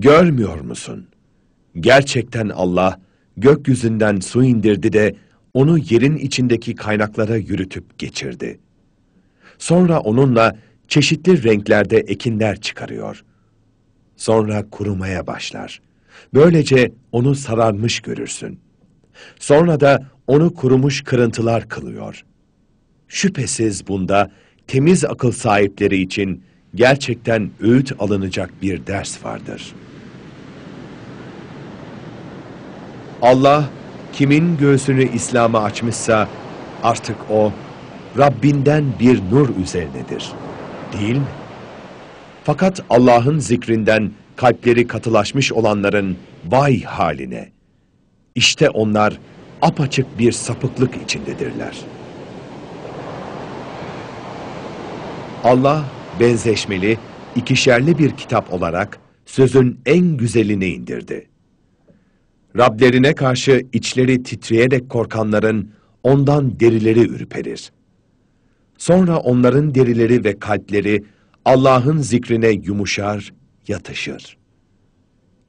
Görmüyor musun? Gerçekten Allah gökyüzünden su indirdi de onu yerin içindeki kaynaklara yürütüp geçirdi. Sonra onunla çeşitli renklerde ekinler çıkarıyor. Sonra kurumaya başlar. Böylece onu sararmış görürsün. Sonra da onu kurumuş kırıntılar kılıyor. Şüphesiz bunda temiz akıl sahipleri için gerçekten öğüt alınacak bir ders vardır. Allah kimin göğsünü İslam'a açmışsa artık o Rabbinden bir nur üzerinedir. Değil mi? Fakat Allah'ın zikrinden kalpleri katılaşmış olanların vay haline. İşte onlar apaçık bir sapıklık içindedirler. Allah benzeşmeli, ikişerli bir kitap olarak sözün en güzelini indirdi. Rablerine karşı içleri titreyerek korkanların ondan derileri ürperir. Sonra onların derileri ve kalpleri Allah'ın zikrine yumuşar, yatışır.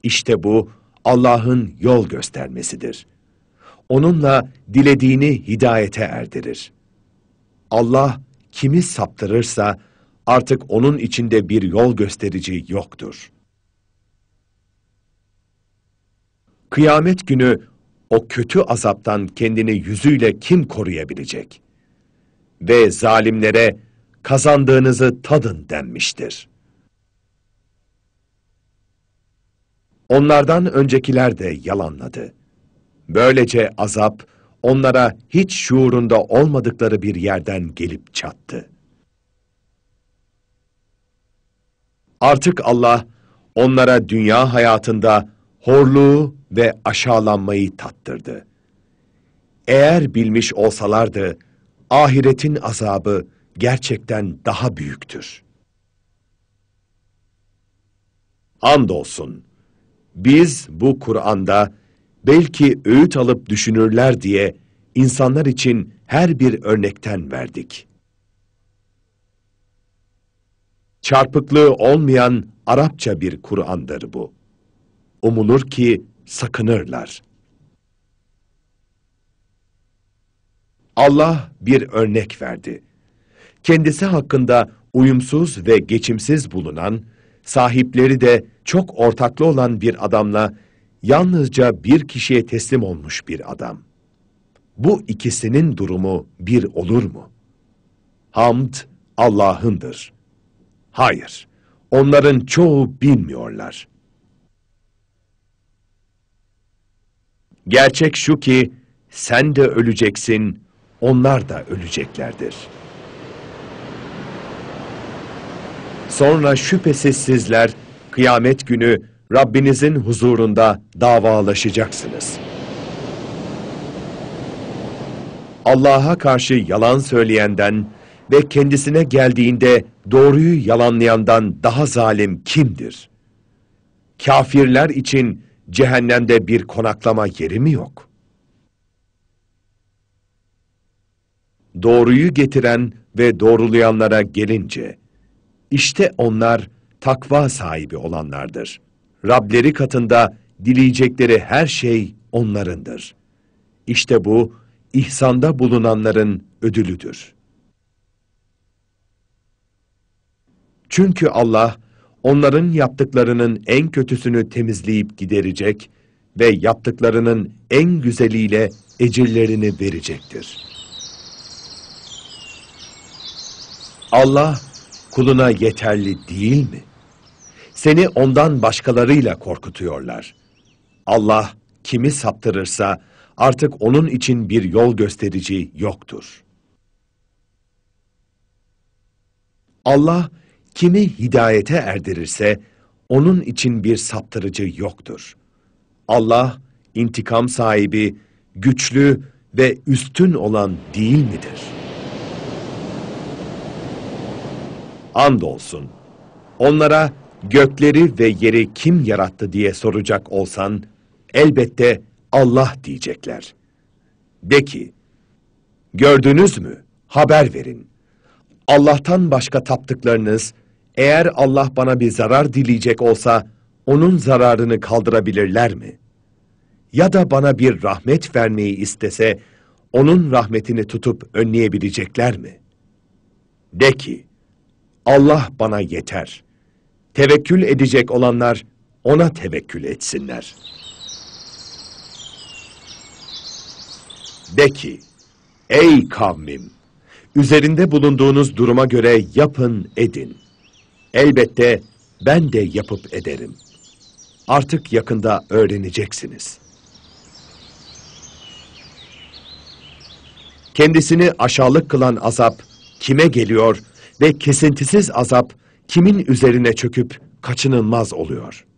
İşte bu Allah'ın yol göstermesidir. Onunla dilediğini hidayete erdirir. Allah kimi saptırırsa artık onun içinde bir yol gösterici yoktur. Kıyamet günü o kötü azaptan kendini yüzüyle kim koruyabilecek? Ve zalimlere kazandığınızı tadın denmiştir. Onlardan öncekiler de yalanladı. Böylece azap onlara hiç şuurunda olmadıkları bir yerden gelip çattı. Artık Allah onlara dünya hayatında horluğu ve aşağılanmayı tattırdı. Eğer bilmiş olsalardı, ahiretin azabı gerçekten daha büyüktür. Andolsun, biz bu Kur'an'da belki öğüt alıp düşünürler diye insanlar için her bir örnekten verdik.'' çarpıklığı olmayan Arapça bir Kur'an'dır bu. Umulur ki sakınırlar. Allah bir örnek verdi. Kendisi hakkında uyumsuz ve geçimsiz bulunan, sahipleri de çok ortaklı olan bir adamla yalnızca bir kişiye teslim olmuş bir adam. Bu ikisinin durumu bir olur mu? Hamd Allah'ındır.'' Hayır, onların çoğu bilmiyorlar. Gerçek şu ki, sen de öleceksin, onlar da öleceklerdir. Sonra şüphesiz sizler, kıyamet günü Rabbinizin huzurunda davalaşacaksınız. Allah'a karşı yalan söyleyenden, ve kendisine geldiğinde doğruyu yalanlayandan daha zalim kimdir? Kafirler için cehennemde bir konaklama yeri mi yok? Doğruyu getiren ve doğrulayanlara gelince, işte onlar takva sahibi olanlardır. Rableri katında dileyecekleri her şey onlarındır. İşte bu, ihsanda bulunanların ödülüdür.'' Çünkü Allah onların yaptıklarının en kötüsünü temizleyip giderecek ve yaptıklarının en güzeliyle ecirlerini verecektir. Allah kuluna yeterli değil mi? Seni ondan başkalarıyla korkutuyorlar. Allah kimi saptırırsa artık onun için bir yol gösterici yoktur. Allah Kimi hidayete erdirirse onun için bir saptırıcı yoktur. Allah intikam sahibi, güçlü ve üstün olan değil midir? Andolsun onlara gökleri ve yeri kim yarattı diye soracak olsan elbette Allah diyecekler. De ki, gördünüz mü? Haber verin. Allah'tan başka taptıklarınız, eğer Allah bana bir zarar dileyecek olsa, onun zararını kaldırabilirler mi? Ya da bana bir rahmet vermeyi istese, onun rahmetini tutup önleyebilecekler mi? De ki, Allah bana yeter. Tevekkül edecek olanlar, ona tevekkül etsinler. De ki, ey kavmim! üzerinde bulunduğunuz duruma göre yapın edin. Elbette ben de yapıp ederim. Artık yakında öğreneceksiniz. Kendisini aşağılık kılan azap kime geliyor ve kesintisiz azap kimin üzerine çöküp kaçınılmaz oluyor.''